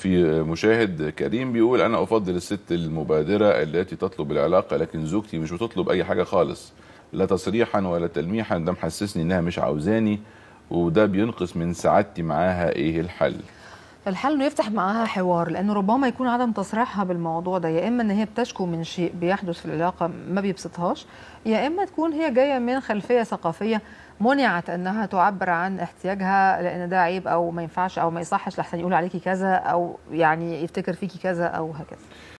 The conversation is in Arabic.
في مشاهد كريم بيقول انا افضل الست المبادره التي تطلب العلاقه لكن زوجتي مش بتطلب اي حاجه خالص لا تصريحا ولا تلميحا ده محسسني انها مش عاوزاني وده بينقص من سعادتي معاها ايه الحل الحل انه يفتح معاها حوار لانه ربما يكون عدم تصريحها بالموضوع ده يا اما ان هي بتشكو من شيء بيحدث في العلاقه ما بيبسطهاش يا اما تكون هي جايه من خلفيه ثقافيه منعت انها تعبر عن احتياجها لان ده عيب او ما ينفعش او ما يصحش لحسن يقول عليكي كذا او يعني يفتكر فيكي كذا او هكذا